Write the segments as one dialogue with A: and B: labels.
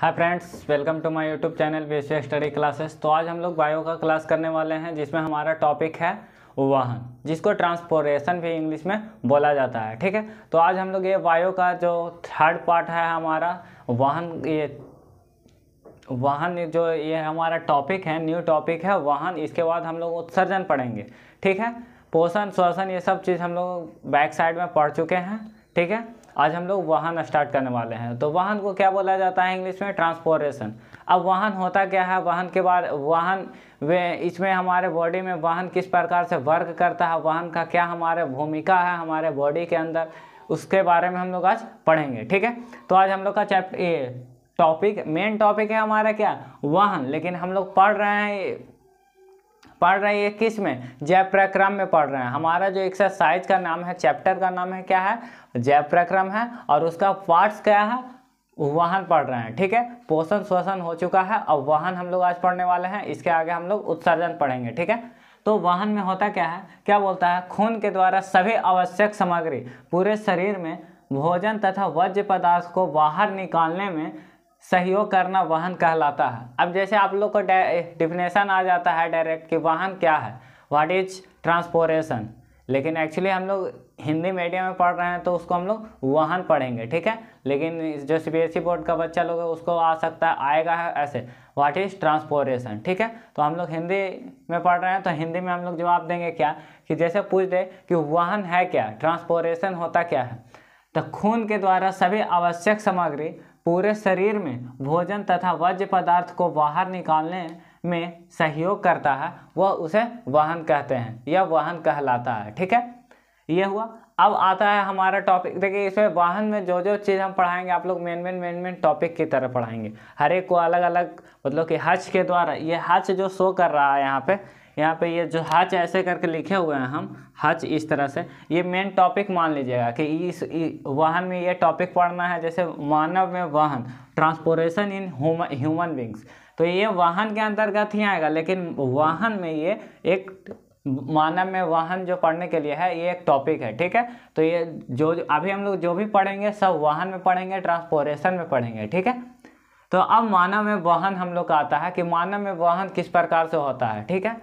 A: hi friends welcome to my YouTube channel basic study classes तो आज हम लोग बायो का क्लास करने वाले हैं जिसमें हमारा टॉपिक है वाहन जिसको ट्रांसपोरेशन भी इंग्लिश में बोला जाता है ठीक है तो आज हम लोग ये बायो का जो थर्ड पार्ट है हमारा वाहन ये वाहन जो ये हमारा टॉपिक है न्यू टॉपिक है वाहन इसके बाद हम लोग उत्सर्जन पढ़ेंगे ठीक है पोषण श्वसन ये सब चीज़ हम लोग बैक साइड में पढ़ चुके हैं ठीक है आज हम लोग वाहन स्टार्ट करने वाले हैं तो वाहन को क्या बोला जाता है इंग्लिश में ट्रांसपोरेशन अब वाहन होता क्या है वाहन के बाद वाहन वे इसमें हमारे बॉडी में वाहन किस प्रकार से वर्क करता है वाहन का क्या हमारे भूमिका है हमारे बॉडी के अंदर उसके बारे में हम लोग आज पढ़ेंगे ठीक है तो आज हम लोग का चैप्टर टॉपिक मेन टॉपिक है हमारा क्या वाहन लेकिन हम लोग पढ़ रहे हैं पढ़ रहे हैं किस में जयप्रक्रम में पढ़ रहे हैं हमारा जो एक्सरसाइज का नाम है चैप्टर का नाम है क्या है जयप्रक्रम है और उसका पार्ट्स क्या है वाहन पढ़ रहे हैं ठीक है पोषण श्वसन हो चुका है अब वाहन हम लोग आज पढ़ने वाले हैं इसके आगे हम लोग उत्सर्जन पढ़ेंगे ठीक है तो वाहन में होता क्या है क्या बोलता है खून के द्वारा सभी आवश्यक सामग्री पूरे शरीर में भोजन तथा वज्र पदार्थ को बाहर निकालने में सहयोग करना वाहन कहलाता है अब जैसे आप लोग को डिफिनेशन आ जाता है डायरेक्ट कि वाहन क्या है व्हाट इज ट्रांसपोरेशन लेकिन एक्चुअली हम लोग हिंदी मीडियम में पढ़ रहे हैं तो उसको हम लोग वाहन पढ़ेंगे ठीक है लेकिन जो सीबीएसई बोर्ड e का बच्चा लोग है उसको आ सकता है आएगा है ऐसे व्हाट इज़ ट्रांसपोरेशन ठीक है तो हम लोग हिंदी में पढ़ रहे हैं तो हिंदी में हम लोग जवाब देंगे क्या कि जैसे पूछ दे कि वाहन है क्या ट्रांसपोरेशन होता क्या है तो खून के द्वारा सभी आवश्यक सामग्री पूरे शरीर में भोजन तथा वज्र पदार्थ को बाहर निकालने में सहयोग करता है वह उसे वाहन कहते हैं या वाहन कहलाता है ठीक है ये हुआ अब आता है हमारा टॉपिक देखिए इसमें वाहन में जो जो चीज़ हम पढ़ाएंगे आप लोग main main main main topic की तरह पढ़ाएंगे हर एक को अलग अलग मतलब कि हज के द्वारा ये हज जो शो कर रहा है यहाँ पे यहाँ पे ये जो हच ऐसे करके लिखे हुए हैं हम हच इस तरह से ये मेन टॉपिक मान लीजिएगा कि इस वाहन में ये टॉपिक पढ़ना है जैसे मानव में वाहन ट्रांसपोरेशन इन ह्यूमन बींग्स तो ये वाहन के अंतर्गत ही आएगा लेकिन वाहन में ये एक मानव में वाहन जो पढ़ने के लिए है ये एक टॉपिक है ठीक है तो ये जो अभी हम लोग जो भी पढ़ेंगे सब वाहन में पढ़ेंगे ट्रांसपोरेशन में पढ़ेंगे ठीक है तो अब मानव में वाहन हम लोग का आता है कि मानव में वाहन किस प्रकार से होता है ठीक है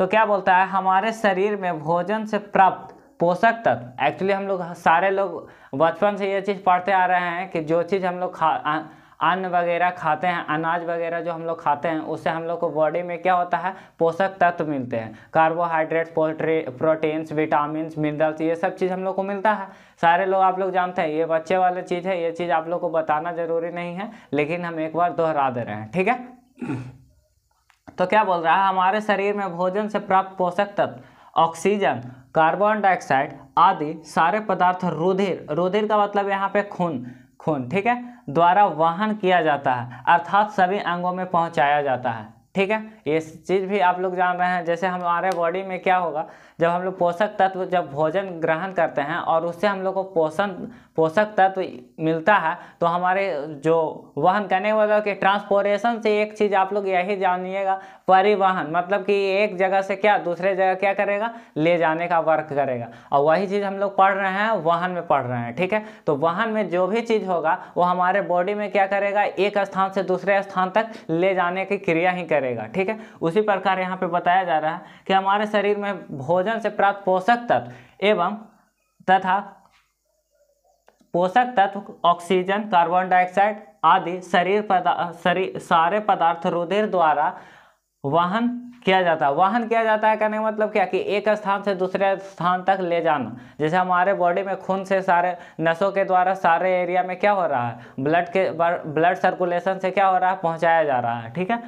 A: तो क्या बोलता है हमारे शरीर में भोजन से प्राप्त पोषक तत्व एक्चुअली हम लोग सारे लोग बचपन से ये चीज़ पढ़ते आ रहे हैं कि जो चीज़ हम लोग खा अन्न वगैरह खाते हैं अनाज वगैरह जो हम लोग खाते हैं उससे हम लोग को बॉडी में क्या होता है पोषक तत्व मिलते हैं carbohydrates poultry proteins vitamin minerals ये सब चीज़ हम लोग को मिलता है सारे लोग आप लोग जानते हैं ये बच्चे वाले चीज़ है ये चीज़ आप लोग को बताना ज़रूरी नहीं है लेकिन हम एक बार दोहरा दे रहे हैं ठीक है तो क्या बोल रहा है हमारे शरीर में भोजन से प्राप्त पोषक तत्व ऑक्सीजन कार्बन डाइऑक्साइड आदि सारे पदार्थ रुधिर रुधिर का मतलब यहाँ पे खून खून ठीक है द्वारा वाहन किया जाता है अर्थात सभी अंगों में पहुँचाया जाता है ठीक है ये चीज़ भी आप लोग जान रहे हैं जैसे हमारे बॉडी में क्या होगा जब हम लोग पोषक तत्व जब भोजन ग्रहण करते हैं और उससे हम लोग को पोषण पोषक तत्व मिलता है तो हमारे जो वहन करने वाला के ट्रांसपोरेशन से एक चीज़ आप लोग यही जानिएगा परिवहन मतलब कि एक जगह से क्या दूसरे जगह क्या करेगा ले जाने का वर्क करेगा और वही चीज़ हम लोग पढ़ रहे हैं वाहन में पढ़ रहे हैं ठीक है तो वाहन में जो भी चीज़ होगा वो हमारे बॉडी में क्या करेगा एक स्थान से दूसरे स्थान तक ले जाने की क्रिया ही करेगा ठीक है उसी प्रकार यहाँ पर बताया जा रहा है कि हमारे शरीर में भोजन भोजन से प्राप्त पोषक तत्व एवं तथा पोषक तत्व ऑक्सीजन कार्बन डाइऑक्साइड आदि शरीर शरीर सारे पदार्थ रुधिर द्वारा वाहन किया जाता है वाहन किया जाता है कहने का मतलब क्या कि एक स्थान से दूसरे स्थान तक ले जाना जैसे हमारे बॉडी में खून से सारे नसों के द्वारा सारे एरिया में क्या हो रहा है ब्लड के ब्लड सर्कुलेशन से क्या हो रहा है पहुंचाया जा रहा है ठीक है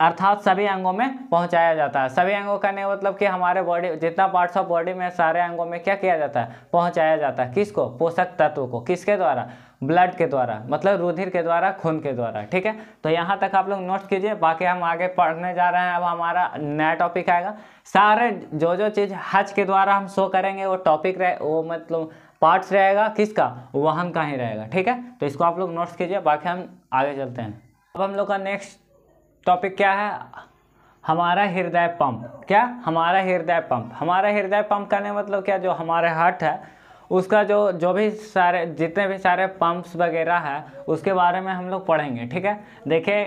A: अर्थात सभी अंगों में पहुंचाया जाता है सभी अंगों का नहीं मतलब कि हमारे बॉडी जितना पार्ट्स ऑफ बॉडी में सारे अंगों में क्या किया जाता है पहुंचाया जाता है किसको पोषक तत्व को किसके द्वारा ब्लड के द्वारा मतलब रुधिर के द्वारा खून के द्वारा ठीक है तो यहाँ तक आप लोग नोट कीजिए बाकी हम आगे पढ़ने जा रहे हैं अब हमारा नया टॉपिक आएगा सारे जो जो चीज़ हज के द्वारा हम शो करेंगे वो टॉपिक रहे वो मतलब पार्ट्स रहेगा किसका वाहन का ही रहेगा ठीक है तो इसको आप लोग नोट्स कीजिए बाकी हम आगे चलते हैं अब हम लोग का नेक्स्ट टॉपिक क्या है हमारा हृदय पंप क्या हमारा हृदय पंप हमारा हृदय पंप कहने मतलब क्या जो हमारे हार्ट है उसका जो जो भी सारे जितने भी सारे पंप्स वगैरह है उसके बारे में हम लोग पढ़ेंगे ठीक है देखिए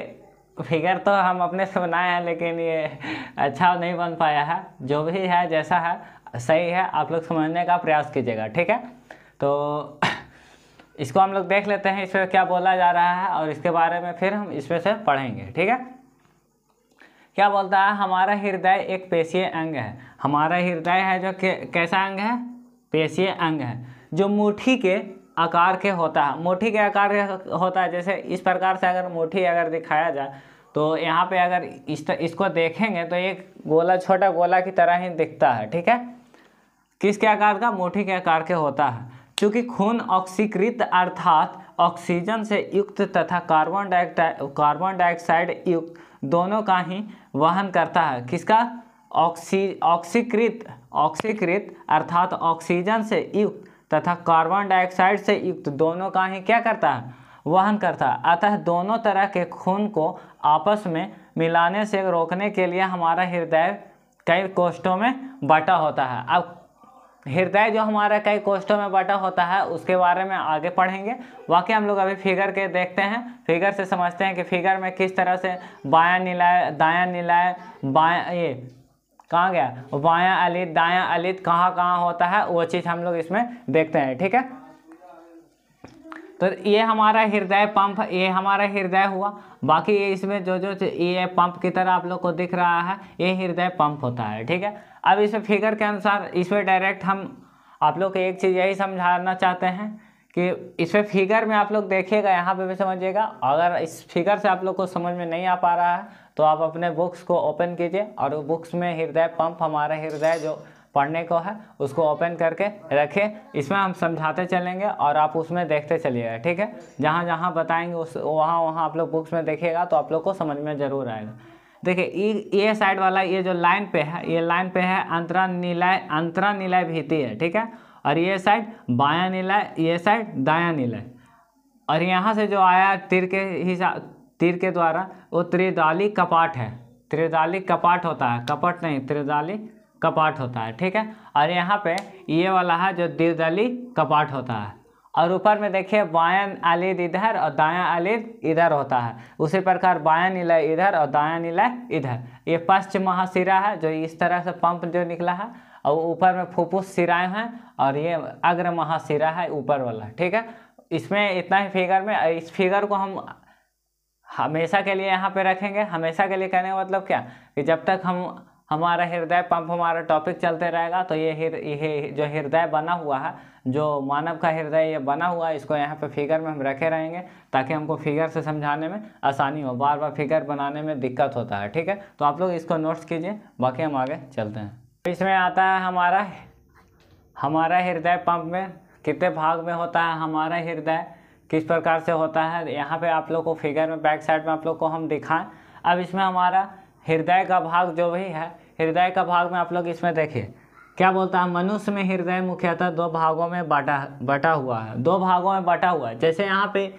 A: फिगर तो हम अपने से बनाए हैं लेकिन ये अच्छा नहीं बन पाया है जो भी है जैसा है सही है आप लोग समझने का प्रयास कीजिएगा ठीक है तो इसको हम लोग देख लेते हैं इसमें क्या बोला जा रहा है और इसके बारे में फिर हम इसमें से पढ़ेंगे ठीक है क्या बोलता है हमारा हृदय एक पेशीय अंग है हमारा हृदय है जो कैसा अंग है पेशीय अंग है जो मुठ्ठी के आकार के होता है मुठ्ठी के आकार के होता है जैसे इस प्रकार से अगर मुठ्ठी अगर दिखाया जाए तो यहाँ पे अगर इस इसको देखेंगे तो एक गोला छोटा गोला की तरह ही दिखता है ठीक है किसके आकार का मुठ्ठी के आकार के होता है क्योंकि खून ऑक्सीकृत अर्थात ऑक्सीजन से युक्त तथा कार्बन डाइऑक्साइड कार्बन डाइऑक्साइड युक्त दोनों का ही वहन करता है किसका ऑक्सी ऑक्सीकृत ऑक्सीकृत अर्थात ऑक्सीजन से युक्त तथा कार्बन डाइऑक्साइड से युक्त दोनों का ही क्या करता है वहन करता है अतः दोनों तरह के खून को आपस में मिलाने से रोकने के लिए हमारा हृदय कई कोष्ठों में बटा होता है अब हृदय जो हमारा कई कोष्ठों में बटा होता है उसके बारे में आगे पढ़ेंगे वाकई हम लोग अभी फिगर के देखते हैं फिगर से समझते हैं कि फिगर में किस तरह से बाया नीलाय दाया नीलाय बाया ये कहाँ गया बाया अलित दाया अलित कहाँ कहाँ होता है वो चीज़ हम लोग इसमें देखते हैं ठीक है तो ये हमारा हृदय पंप ये हमारा हृदय हुआ बाकी ये इसमें जो जो ये पंप की तरह आप लोग को दिख रहा है ये हृदय पंप होता है ठीक है अब इस फिगर के अनुसार इसमें डायरेक्ट हम आप लोग को एक चीज़ यही समझाना चाहते हैं कि इसमें फिगर में आप लोग देखिएगा यहाँ पे भी समझिएगा अगर इस फिगर से आप लोग को समझ में नहीं आ पा रहा है तो आप अपने बुक्स को ओपन कीजिए और बुक्स में हृदय पंप हमारा हृदय जो पढ़ने को है उसको ओपन करके रखें इसमें हम समझाते चलेंगे और आप उसमें देखते चलिएगा ठीक है जहाँ जहाँ बताएंगे उस वहाँ वहाँ आप लोग बुक्स में देखिएगा तो आप लोग को समझ में ज़रूर आएगा देखिए ये साइड वाला ये जो लाइन पे है ये लाइन पे है अंतरा नीलाय अंतरा नीलाय भीती है ठीक है और ये साइड बाया नीलाय ये साइड दाया नीलाय और यहाँ से जो आया तीर के हिसाब तीर के द्वारा वो त्रिदाली कपाट है त्रिदाली कपाट होता है कपट नहीं त्रिदाली कपाट होता है ठीक है और यहाँ पे ये वाला है जो दीर्घली कपाट होता है और ऊपर में देखिए बायन आलिद इधर और दायां आलिद इधर होता है उसी प्रकार बायन नीला इधर और दायां नीलय इधर ये पश्चिम महाशिरा है जो इस तरह से पंप जो निकला है और ऊपर में फूफूस सिराए हैं और ये अग्र महाशिरा है ऊपर वाला ठीक है इसमें इतना ही फिगर में इस फिगर को हम हमेशा के लिए यहाँ पे रखेंगे हमेशा के लिए कहने का मतलब क्या कि जब तक हम हमारा हृदय पंप हमारा टॉपिक चलते रहेगा तो ये हिर ये जो हृदय बना हुआ है जो मानव का हृदय ये बना हुआ है इसको यहाँ पे फिगर में हम रखे रहेंगे ताकि हमको फिगर से समझाने में आसानी हो बार बार फिगर बनाने में दिक्कत होता है ठीक है तो आप लोग इसको नोट्स कीजिए बाकी हम आगे चलते हैं तो इसमें आता है हमारा हमारा हृदय पंप में कितने भाग में होता है हमारा हृदय किस प्रकार से होता है यहाँ पे आप लोग को फिगर में बैक साइड में आप लोग को हम दिखाएं अब इसमें हमारा हृदय का भाग जो भी है हृदय का भाग में आप लोग इसमें देखिए क्या बोलता है मनुष्य में हृदय मुख्यतः दो भागों में बांटा बटा हुआ है दो भागों में बटा हुआ है जैसे यहाँ पे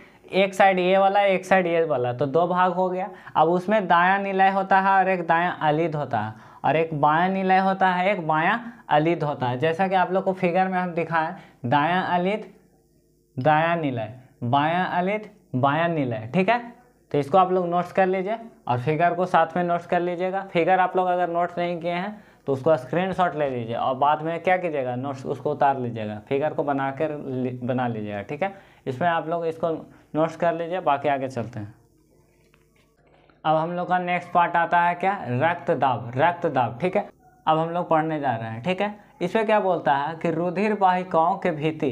A: एक साइड ये वाला एक साइड ये वाला तो दो भाग हो गया अब उसमें दाया निलय होता है और एक दाया अलिद होता है और एक बाया निलय होता है एक बाया अलिद होता है जैसा कि आप लोग को फिगर में हम दिखाएं दाया अलिद दाया निलय बाया अलिद बाया निलय ठीक है तो इसको आप लोग नोट्स कर लीजिए और फिगर को साथ में नोट्स कर लीजिएगा फिगर आप लोग अगर नोट्स नहीं किए हैं तो उसको स्क्रीनशॉट ले लीजिए और बाद में क्या कीजिएगा नोट्स उसको उतार लीजिएगा फिगर को बना कर बना लीजिएगा ठीक है इसमें आप लोग इसको नोट्स कर लीजिए बाकी आगे चलते हैं अब हम लोग का नेक्स्ट पार्ट आता है क्या रक्त दाब रक्त दाब ठीक है अब हम लोग पढ़ने जा रहे हैं ठीक है इसमें क्या बोलता है कि रुधिर वाहिकाओं के भीति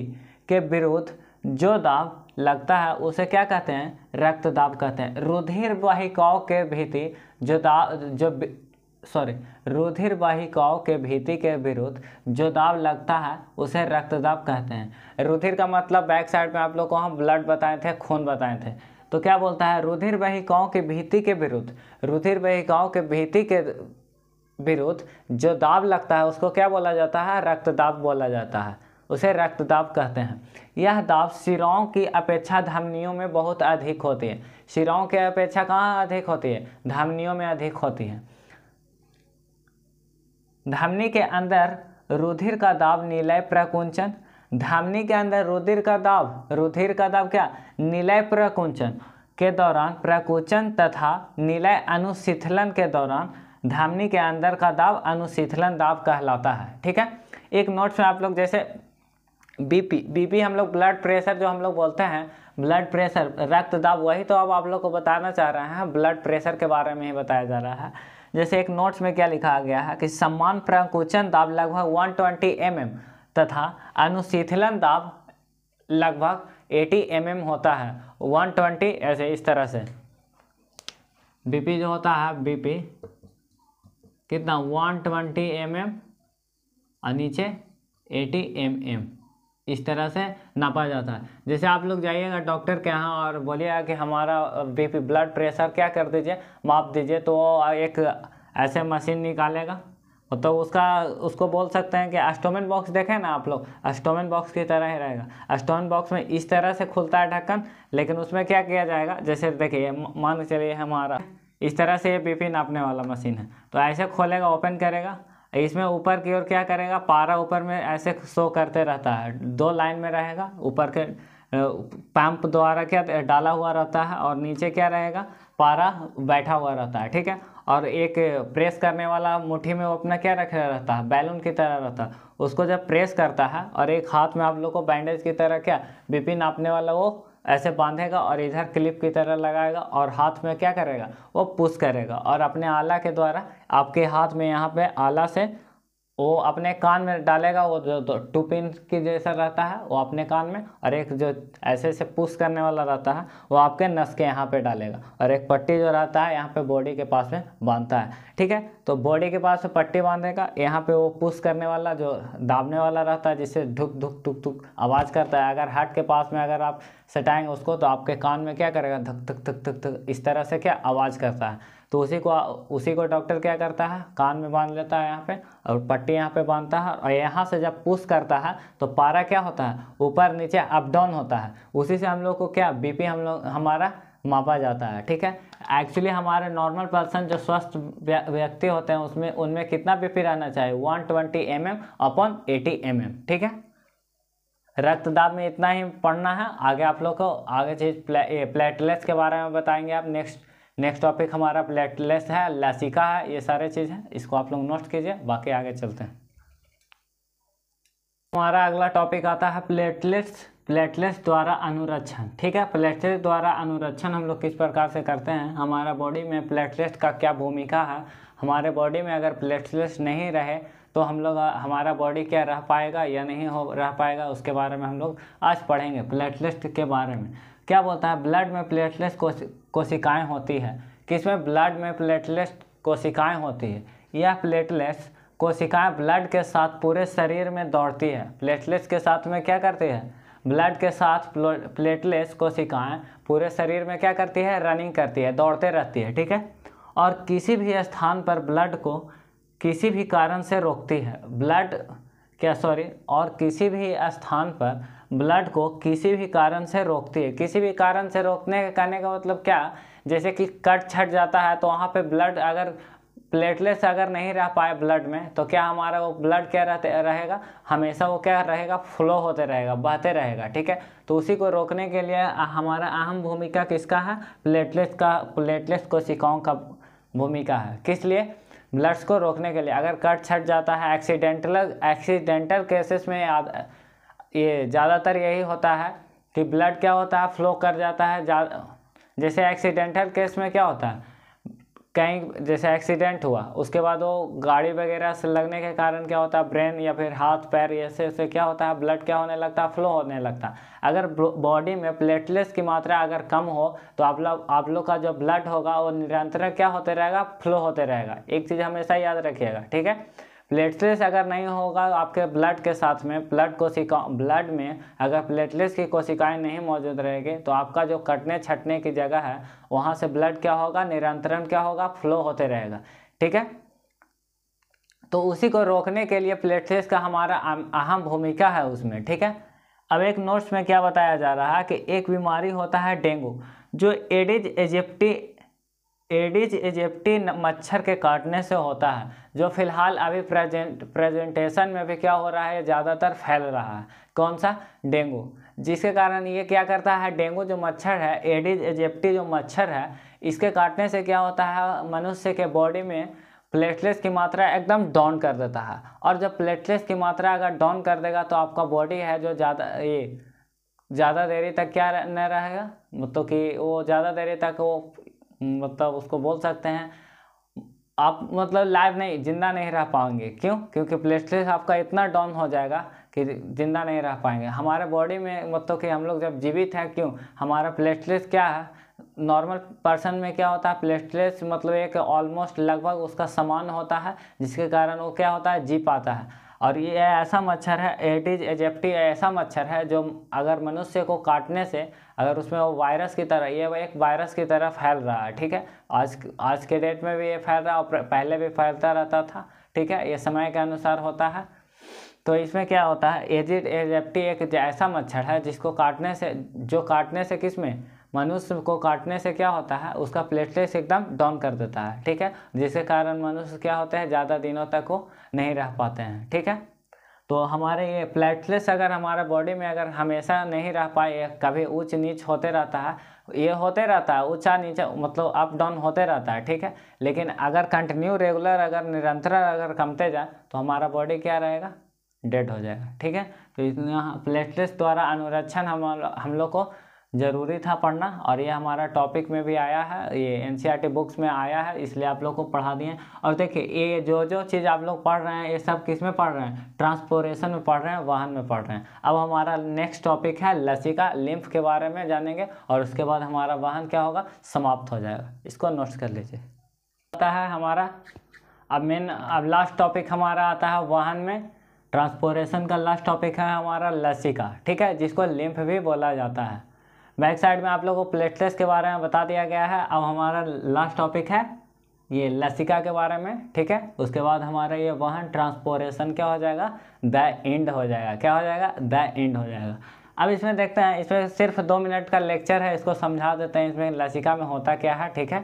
A: के विरुद्ध जो दाब लगता है उसे क्या कहते हैं रक्तदाब कहते हैं रुधिर वाहिकाओं के भीति जो दाब जो सॉरी रुधिर वाहिकाओं के भीति के विरुद्ध जो दाब लगता है उसे रक्तदाब कहते हैं रुधिर का मतलब बैक साइड में आप लोग को हम ब्लड बताए थे खून बताए थे तो क्या बोलता है रुधिर वाहिकाओं की भीति के विरुद्ध रुधिर वाहिकाओं के भीति के विरुद्ध जो दाब लगता है उसको क्या बोला जाता है रक्तदाब बोला जाता है उसे रक्तदाब कहते हैं यह दाब शिराओं की अपेक्षा धमनियों में बहुत अधिक होती है शिराओं की अपेक्षा कहाँ अधिक होती है धमनियों में अधिक होती है धमनी के अंदर रुधिर का दाब नीलय प्रकुंचन धमनी के अंदर रुधिर का दाब रुधिर का दाब क्या नीलय प्रकुंचन के दौरान प्रकुचन तथा नीलय अनुशीथलन के दौरान धमनी के अंदर का दाब अनुशीथलन दाब कहलाता है ठीक है एक नोट्स में आप लोग जैसे बीपी बीपी हम लोग ब्लड प्रेशर जो हम लोग बोलते हैं ब्लड प्रेशर रक्त दाब वही तो अब आप लोग को बताना चाह रहे हैं ब्लड प्रेशर के बारे में ही बताया जा रहा है जैसे एक नोट्स में क्या लिखा गया है कि सम्मान प्रकुचन दाब लगभग 120 ट्वेंटी mm तथा अनुशीथलन दाब लगभग 80 mm होता है 120 ऐसे इस तरह से बीपी जो होता है बीपी कितना 120 ट्वेंटी mm और नीचे 80 mm इस तरह से नापा जाता है जैसे आप लोग जाइएगा डॉक्टर के यहाँ और बोलिएगा कि हमारा बीपी ब्लड प्रेशर क्या कर दीजिए माप दीजिए तो एक ऐसे मशीन निकालेगा तो उसका उसको बोल सकते हैं कि एस्टोमेंट बॉक्स देखें ना आप लोग अस्टोमेंट बॉक्स की तरह ही रहेगा एस्टोमेंट बॉक्स में इस तरह से खुलता है ढक्कन लेकिन उसमें क्या किया जाएगा जैसे देखिए मान के चलिए हमारा इस तरह से ये बीपी नापने वाला मशीन है तो ऐसे खोलेगा ओपन करेगा इसमें ऊपर की ओर क्या करेगा पारा ऊपर में ऐसे शो करते रहता है दो लाइन में रहेगा ऊपर के पंप द्वारा क्या डाला हुआ रहता है और नीचे क्या रहेगा पारा बैठा हुआ रहता है ठीक है और एक प्रेस करने वाला मुट्ठी में वो अपना क्या रख रहता है बैलून की तरह रहता है उसको जब प्रेस करता है और एक हाथ में आप लोग को बैंडेज की तरह क्या बीपी नापने वाला वो ऐसे बांधेगा और इधर क्लिप की तरह लगाएगा और हाथ में क्या करेगा वो पुश करेगा और अपने आला के द्वारा आपके हाथ में यहाँ पे आला से वो अपने कान में डालेगा वो जो तो टू पिन की जैसा रहता है वो अपने कान में और एक जो ऐसे ऐसे पुश करने वाला रहता है वो आपके नस के यहाँ पे डालेगा और एक पट्टी जो रहता है यहाँ पे बॉडी के पास में बांधता है ठीक है तो बॉडी के पास में पट्टी बांधेगा यहाँ पे वो पुश करने वाला जो दाबने वाला रहता है जिससे ढुक ढुक ढुक ढुक आवाज़ करता है अगर हार्ट के पास में अगर आप सटाएंगे उसको तो आपके कान में क्या करेगा धक धक धक धक धक इस तरह से क्या आवाज़ करता है तो उसी को उसी को डॉक्टर क्या करता है कान में बांध लेता है यहाँ पे और पट्टी यहाँ पे बांधता है और यहाँ से जब पुश करता है तो पारा क्या होता है ऊपर नीचे अप डाउन होता है उसी से हम लोग को क्या बीपी हम लोग हमारा मापा जाता है ठीक है एक्चुअली हमारे नॉर्मल पर्सन जो स्वस्थ व्यक्ति होते हैं उसमें उनमें कितना बीपी रहना चाहिए one twenty M M upon eighty M M ठीक है रक्तदाब में इतना ही पढ़ना है आगे आप लोग को आगे चीज़ प्ले, प्लेटलेट्स के बारे में बताएंगे आप नेक्स्ट नेक्स्ट टॉपिक हमारा प्लेटलेस है लसिका है ये सारे चीज़ है इसको आप लोग नोट कीजिए बाकी आगे चलते हैं हमारा अगला टॉपिक आता है प्लेटलेट्स प्लेटलेट्स द्वारा अनुरक्षण ठीक है प्लेटलेट द्वारा अनुरक्षण हम लोग किस प्रकार से करते हैं हमारा बॉडी में प्लेटलेट का क्या भूमिका है हमारे बॉडी में अगर प्लेटलेट्स नहीं रहे तो हम लोग हमारा बॉडी क्या रह पाएगा या नहीं हो रह पाएगा उसके बारे में हम लोग आज पढ़ेंगे प्लेटलेट के बारे में क्या बोलता है ब्लड में प्लेटलेट कोशिकाएं होती है किसमें ब्लड में प्लेटलेट्स कोशिकाएं होती है यह प्लेटलेट्स कोशिकाएं ब्लड के साथ पूरे शरीर में दौड़ती है प्लेटलेट्स के साथ में क्या करती है ब्लड के साथ प्लेटलेट्स कोशिकाएं पूरे शरीर में क्या करती है रनिंग करती है दौड़ते रहती है ठीक है और किसी भी स्थान पर ब्लड को किसी भी कारण से रोकती है ब्लड क्या सॉरी और किसी भी स्थान पर ब्लड को किसी भी कारण से रोकती है किसी भी कारण से रोकने का कहने का मतलब क्या जैसे कि कट छट जाता है तो वहाँ पे ब्लड अगर प्लेटलेट्स अगर नहीं रह पाए ब्लड में तो क्या हमारा वो ब्लड क्या रहते रहेगा हमेशा वो क्या रहेगा फ्लो होते रहेगा बहते रहेगा ठीक है तो उसी को रोकने के लिए हमारा अहम भूमिका किसका है प्लेटलेट्स का प्लेटलेट्स कोशिकाओं का भूमिका है किस लिए ब्लड्स को रोकने के लिए अगर कट छट जाता है एक्सीडेंटल एक्सीडेंटल केसेस में ये ज़्यादातर यही होता है कि ब्लड क्या होता है फ्लो कर जाता है जा, जैसे एक्सीडेंटल केस में क्या होता है कहीं जैसे एक्सीडेंट हुआ उसके बाद वो गाड़ी वगैरह से लगने के कारण क्या होता है ब्रेन या फिर हाथ पैर ऐसे ऐसे क्या होता है ब्लड क्या होने लगता है फ्लो होने लगता है अगर बॉडी में प्लेटलेट्स की मात्रा अगर कम हो तो आप लोग आप लोग का जो ब्लड होगा वो निरंतर क्या होते रहेगा फ्लो होते रहेगा एक चीज़ हमेशा याद रखिएगा ठीक है प्लेटलेट्स अगर नहीं होगा तो आपके ब्लड के साथ में ब्लड कोशिका ब्लड में अगर प्लेटलेट्स की कोशिकाएं नहीं मौजूद रहेगी तो आपका जो कटने छटने की जगह है वहाँ से ब्लड क्या होगा निरंतरण क्या होगा फ्लो होते रहेगा ठीक है तो उसी को रोकने के लिए प्लेटलेट्स का हमारा अहम भूमिका है उसमें ठीक है अब एक नोट्स में क्या बताया जा रहा है कि एक बीमारी होता है डेंगू जो एडिज एजिप्टी एडिज इजिप्टी मच्छर के काटने से होता है जो फिलहाल अभी प्रेजेंट प्रेजेंटेशन में भी क्या हो रहा है ज़्यादातर फैल रहा है कौन सा डेंगू जिसके कारण ये क्या करता है डेंगू जो मच्छर है एडिज इजिप्टी जो मच्छर है इसके काटने से क्या होता है मनुष्य के बॉडी में प्लेटलेट्स की मात्रा एकदम डाउन कर देता है और जब प्लेटलेट्स की मात्रा अगर डाउन कर देगा तो आपका बॉडी है जो ज़्यादा ये ज़्यादा देरी तक क्या न रहेगा तो कि वो ज़्यादा देरी तक वो हम्म, मतलब उसको बोल सकते हैं आप मतलब लाइव नहीं जिंदा नहीं रह पाएंगे क्यों क्योंकि प्लेटलेट आपका इतना डाउन हो जाएगा कि जिंदा नहीं रह पाएंगे हमारे बॉडी में मतलब कि हम लोग जब जीवित हैं क्यों हमारा प्लेटलेट क्या है नॉर्मल पर्सन में क्या होता है प्लेटलेट्स मतलब एक ऑलमोस्ट लगभग उसका समान होता है जिसके कारण वो क्या होता है जी पाता है और ये ऐसा मच्छर है एडिज एजेप्टी ऐसा मच्छर है जो अगर मनुष्य को काटने से अगर उसमें वो वायरस की तरह ये वो एक वायरस की तरह फैल रहा है ठीक है आज आज के डेट में भी ये फैल रहा है और पहले भी फैलता रहता था ठीक है ये समय के अनुसार होता है तो इसमें क्या होता है एजिड एजेप्टी एक ऐसा मच्छर है जिसको काटने से जो काटने से किस में मनुष्य को काटने से क्या होता है उसका प्लेटलेट्स एकदम डाउन कर देता है ठीक है जिसके कारण मनुष्य क्या होते हैं ज़्यादा दिनों तक वो नहीं रह पाते हैं ठीक है तो हमारे ये प्लेटलेट्स अगर हमारे बॉडी में अगर हमेशा नहीं रह पाए कभी ऊंच नीच होते रहता है ये होते रहता है ऊंचा नीचा मतलब अप डाउन होते रहता है ठीक है लेकिन अगर कंटिन्यू रेगुलर अगर निरंतर अगर कमते जाए तो हमारा बॉडी क्या रहेगा डेड हो जाएगा ठीक है तो इतना प्लेटलेट्स द्वारा अनुरक्षण हम हम लोग को ज़रूरी था पढ़ना और ये हमारा टॉपिक में भी आया है ये एन बुक्स e में आया है इसलिए आप लोग को पढ़ा दिए और देखिए ये जो जो चीज़ आप लोग पढ़ रहे हैं ये सब किस में पढ़ रहे हैं ट्रांसपोरेशन में पढ़ रहे हैं वाहन में पढ़ रहे हैं अब हमारा नेक्स्ट टॉपिक है लसिका लिम्फ के बारे में जानेंगे और उसके बाद हमारा वाहन क्या होगा समाप्त हो जाएगा इसको नोट्स कर लीजिए आता है हमारा अब मेन अब लास्ट टॉपिक हमारा आता है वाहन में ट्रांसपोरेशन का लास्ट टॉपिक है हमारा लसिका ठीक है जिसको लिम्फ भी बोला जाता है बैक साइड में आप लोगों को प्लेटलेट्स के बारे में बता दिया गया है अब हमारा लास्ट टॉपिक है ये लसिका के बारे में ठीक है उसके बाद हमारा ये वाहन ट्रांसपोरेशन क्या हो जाएगा द एंड हो जाएगा क्या हो जाएगा द एंड हो जाएगा अब इसमें देखते हैं इसमें सिर्फ दो मिनट का लेक्चर है इसको समझा देते हैं इसमें लसिका में होता क्या है ठीक है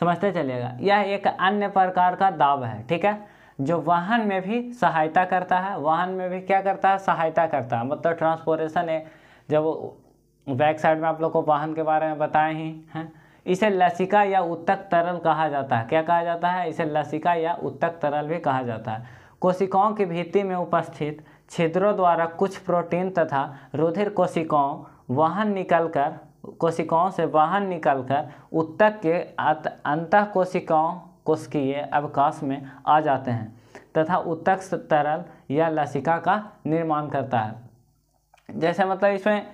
A: समझते चलिएगा यह एक अन्य प्रकार का दाब है ठीक है जो वाहन में भी सहायता करता है वाहन में भी क्या करता है सहायता करता है मतलब ट्रांसपोरेशन है जब बैक साइड में आप लोग को वाहन के बारे में बताए ही हैं इसे लसिका या उत्तक तरल कहा जाता है क्या कहा जाता है इसे लसिका या उत्तक तरल भी कहा जाता है कोशिकाओं की भित्ति में उपस्थित छिद्रों द्वारा कुछ प्रोटीन तथा रुधिर कोशिकाओं वाहन निकलकर कोशिकाओं से वाहन निकलकर उत्तक के अंत कोशिकाओं कोशिकीय अवकाश में आ जाते हैं तथा उत्तक तरल या लसिका का निर्माण करता है जैसे मतलब इसमें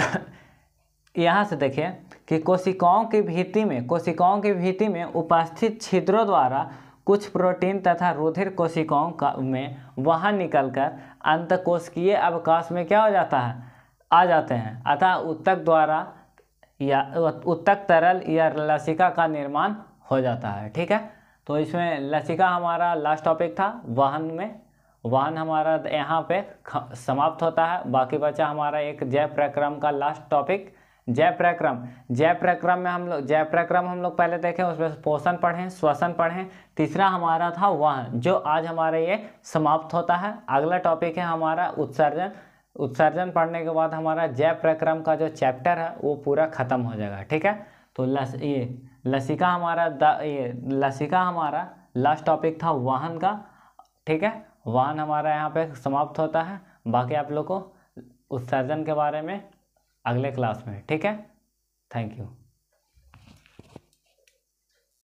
A: यहाँ से देखिए कि कोशिकाओं की भीति में कोशिकाओं की भीति में उपस्थित छिद्रों द्वारा कुछ प्रोटीन तथा रुधिर कोशिकाओं का में वहाँ निकलकर अंतकोशिकीय अवकाश में क्या हो जाता है आ जाते हैं अतः उत्तक द्वारा या उत्तक तरल या लसिका का निर्माण हो जाता है ठीक है तो इसमें लसिका हमारा लास्ट टॉपिक था वाहन में वाहन हमारा यहाँ पे समाप्त होता है बाकी बचा हमारा एक जय प्रक्रम का लास्ट टॉपिक जय प्रक्रम जय प्रक्रम में हम लोग जय प्रक्रम हम लोग पहले देखें उसमें पोषण पढ़ें श्वसन पढ़ें तीसरा हमारा था वाहन जो आज हमारा ये समाप्त होता है अगला टॉपिक है हमारा उत्सर्जन उत्सर्जन पढ़ने के बाद हमारा जय प्रक्रम का जो चैप्टर है वो पूरा ख़त्म हो जाएगा ठीक है तो लस ये लसिका हमारा द ये लसिका हमारा लास्ट टॉपिक था वाहन का ठीक है वन हमारा यहाँ पे समाप्त होता है बाकी आप लोग को उत्सर्जन के बारे में अगले क्लास में ठीक है थैंक यू